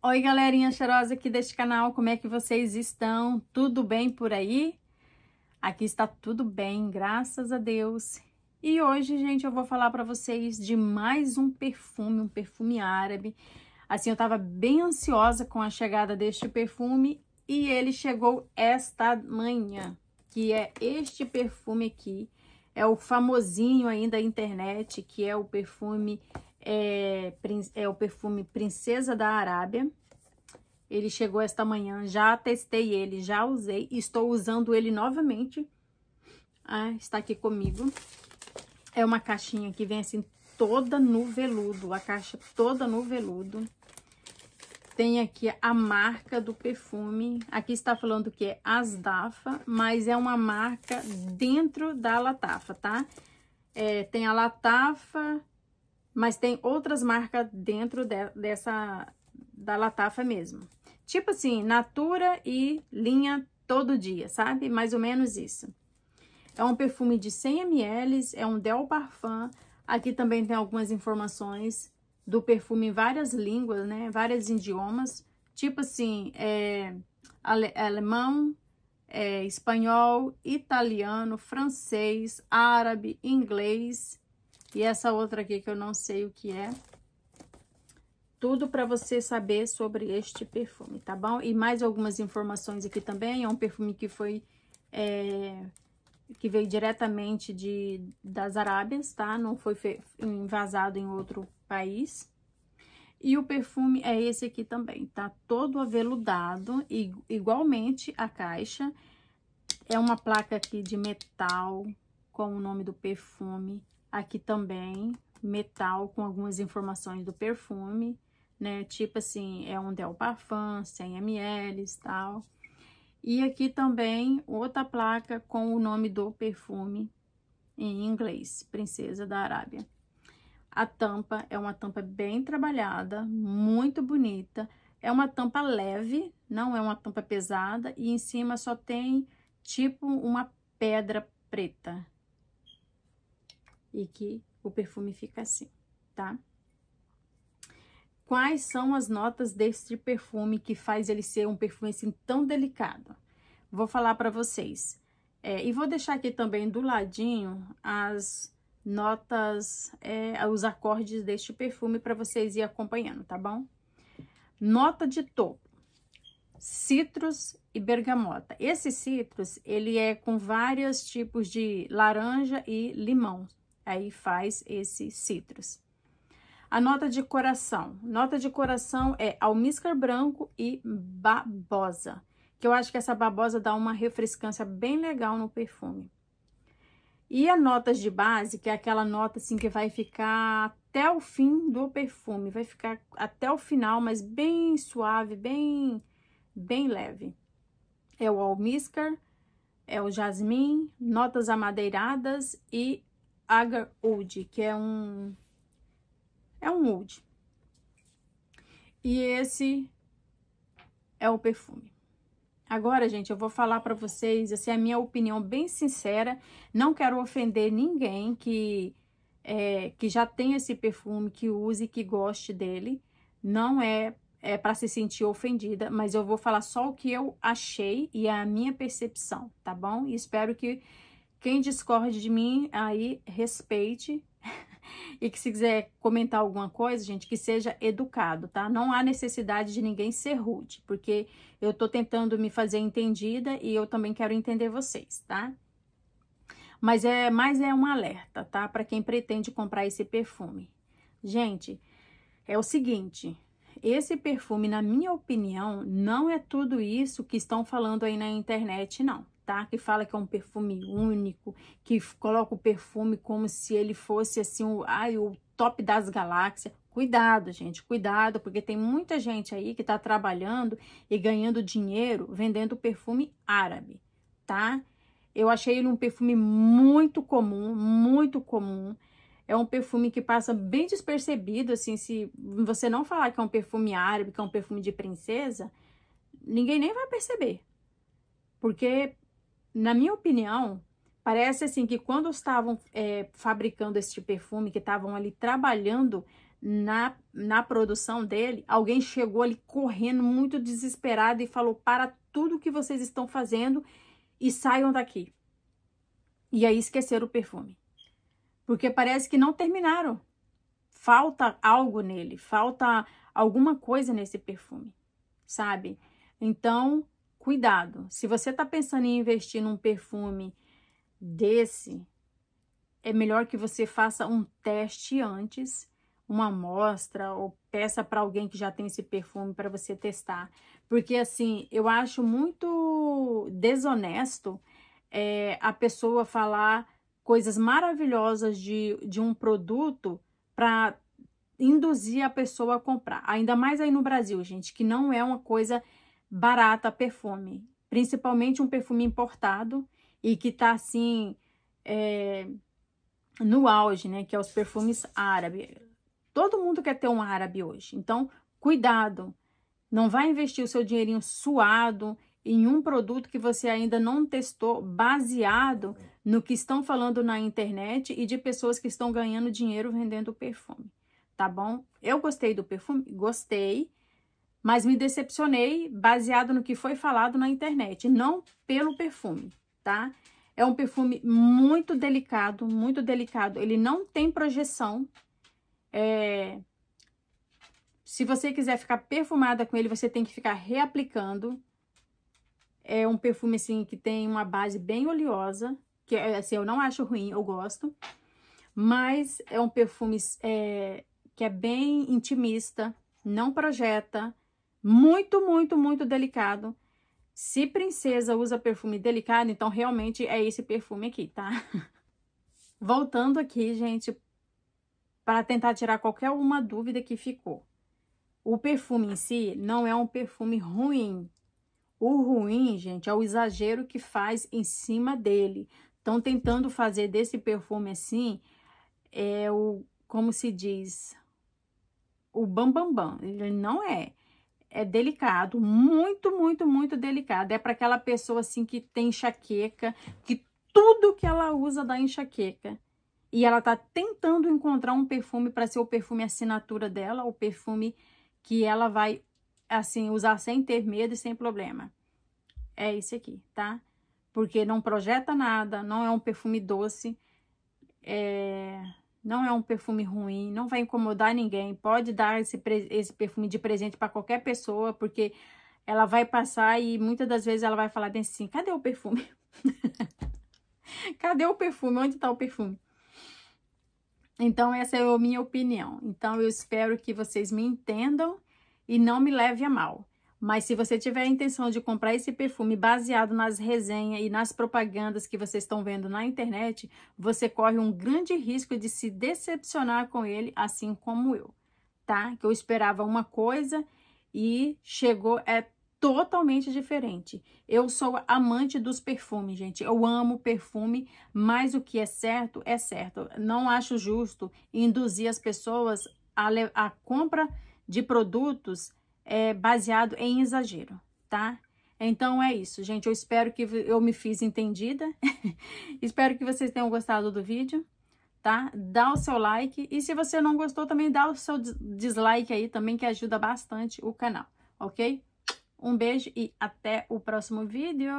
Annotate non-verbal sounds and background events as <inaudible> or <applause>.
Oi, galerinha cheirosa aqui deste canal, como é que vocês estão? Tudo bem por aí? Aqui está tudo bem, graças a Deus. E hoje, gente, eu vou falar para vocês de mais um perfume, um perfume árabe. Assim, eu estava bem ansiosa com a chegada deste perfume e ele chegou esta manhã, que é este perfume aqui. É o famosinho ainda da internet, que é o perfume é, é o perfume Princesa da Arábia. Ele chegou esta manhã, já testei ele, já usei, estou usando ele novamente. Ah, está aqui comigo. É uma caixinha que vem assim toda no veludo, a caixa toda no veludo. Tem aqui a marca do perfume. Aqui está falando que é Asdafa, mas é uma marca dentro da Latafa, tá? É, tem a Latafa, mas tem outras marcas dentro de, dessa, da Latafa mesmo. Tipo assim, Natura e linha todo dia, sabe? Mais ou menos isso. É um perfume de 100 ml, é um Del Parfum. Aqui também tem algumas informações do perfume em várias línguas, né? Vários idiomas. Tipo assim, é ale alemão, é espanhol, italiano, francês, árabe, inglês e essa outra aqui que eu não sei o que é. Tudo para você saber sobre este perfume, tá bom? E mais algumas informações aqui também. É um perfume que foi... É, que veio diretamente de, das Arábias, tá? Não foi invasado em outro país. E o perfume é esse aqui também, tá? Todo aveludado, e, igualmente a caixa. É uma placa aqui de metal com o nome do perfume. Aqui também, metal com algumas informações do perfume, né? Tipo assim, é um Del Parfum, 100 ml e tal. E aqui também outra placa com o nome do perfume em inglês, Princesa da Arábia. A tampa é uma tampa bem trabalhada, muito bonita. É uma tampa leve, não é uma tampa pesada. E em cima só tem tipo uma pedra preta, e que o perfume fica assim, tá? Quais são as notas deste perfume que faz ele ser um perfume assim tão delicado? Vou falar para vocês. É, e vou deixar aqui também do ladinho as notas, é, os acordes deste perfume para vocês ir acompanhando, tá bom? Nota de topo, citros e bergamota. Esse citrus, ele é com vários tipos de laranja e limão, aí faz esse citrus. A nota de coração. Nota de coração é almíscar branco e babosa, que eu acho que essa babosa dá uma refrescância bem legal no perfume. E a notas de base, que é aquela nota assim que vai ficar até o fim do perfume, vai ficar até o final, mas bem suave, bem bem leve. É o almíscar, é o jasmim, notas amadeiradas e agar Oud, que é um é um oud E esse é o perfume. Agora, gente, eu vou falar para vocês, assim, a minha opinião bem sincera, não quero ofender ninguém que é, que já tem esse perfume, que use, que goste dele. Não é é para se sentir ofendida, mas eu vou falar só o que eu achei e a minha percepção, tá bom? E espero que quem discorde de mim, aí respeite. <laughs> e que se quiser comentar alguma coisa, gente, que seja educado, tá? Não há necessidade de ninguém ser rude, porque eu tô tentando me fazer entendida e eu também quero entender vocês, tá? Mas é, mas é um alerta, tá? Para quem pretende comprar esse perfume. Gente, é o seguinte, esse perfume, na minha opinião, não é tudo isso que estão falando aí na internet, não tá? Que fala que é um perfume único, que coloca o perfume como se ele fosse assim, o, ai, o top das galáxias. Cuidado, gente, cuidado, porque tem muita gente aí que está trabalhando e ganhando dinheiro vendendo perfume árabe, tá? Eu achei ele um perfume muito comum, muito comum. É um perfume que passa bem despercebido, assim, se você não falar que é um perfume árabe, que é um perfume de princesa, ninguém nem vai perceber. Porque na minha opinião, parece assim que quando estavam é, fabricando este perfume, que estavam ali trabalhando na, na produção dele, alguém chegou ali correndo muito desesperado e falou: para tudo que vocês estão fazendo e saiam daqui. E aí esqueceram o perfume. Porque parece que não terminaram. Falta algo nele, falta alguma coisa nesse perfume, sabe? Então, cuidado. Se você está pensando em investir num perfume desse, é melhor que você faça um teste antes, uma amostra ou peça para alguém que já tem esse perfume para você testar. Porque assim, eu acho muito desonesto é, a pessoa falar coisas maravilhosas de, de um produto para induzir a pessoa a comprar. Ainda mais aí no Brasil, gente, que não é uma coisa barata perfume, principalmente um perfume importado e que está assim é, no auge, né? Que é os perfumes árabes. Todo mundo quer ter um árabe hoje, então cuidado. Não vai investir o seu dinheirinho suado em um produto que você ainda não testou, baseado no que estão falando na internet e de pessoas que estão ganhando dinheiro vendendo perfume, tá bom? Eu gostei do perfume, gostei, mas me decepcionei baseado no que foi falado na internet, não pelo perfume, tá? É um perfume muito delicado, muito delicado. Ele não tem projeção. É... Se você quiser ficar perfumada com ele, você tem que ficar reaplicando. É um perfume, assim, que tem uma base bem oleosa, que, é, assim, eu não acho ruim, eu gosto. Mas é um perfume é... que é bem intimista, não projeta, muito, muito, muito delicado. Se princesa usa perfume delicado, então realmente é esse perfume aqui, tá? <laughs> Voltando aqui, gente, para tentar tirar qualquer uma dúvida que ficou. O perfume em si não é um perfume ruim. O ruim, gente, é o exagero que faz em cima dele. Estão tentando fazer desse perfume assim, é o, como se diz, o bambambam. Bam, bam. Ele não é é delicado, muito, muito, muito delicado. É para aquela pessoa assim que tem enxaqueca, que tudo que ela usa dá enxaqueca. E ela tá tentando encontrar um perfume para ser o perfume assinatura dela, o perfume que ela vai assim usar sem ter medo e sem problema. É esse aqui, tá? Porque não projeta nada, não é um perfume doce. É, não é um perfume ruim, não vai incomodar ninguém. Pode dar esse, esse perfume de presente para qualquer pessoa, porque ela vai passar e muitas das vezes ela vai falar bem assim: cadê o perfume? <laughs> cadê o perfume? Onde está o perfume? Então, essa é a minha opinião. Então, eu espero que vocês me entendam e não me leve a mal. Mas se você tiver a intenção de comprar esse perfume baseado nas resenhas e nas propagandas que vocês estão vendo na internet, você corre um grande risco de se decepcionar com ele, assim como eu, tá? Que eu esperava uma coisa e chegou é totalmente diferente. Eu sou amante dos perfumes, gente. Eu amo perfume, mas o que é certo é certo. Não acho justo induzir as pessoas a compra de produtos é, baseado em exagero, tá? Então é isso, gente. Eu espero que eu me fiz entendida. <laughs> espero que vocês tenham gostado do vídeo, tá? Dá o seu like e se você não gostou também dá o seu dislike aí também que ajuda bastante o canal, ok? Um beijo e até o próximo vídeo.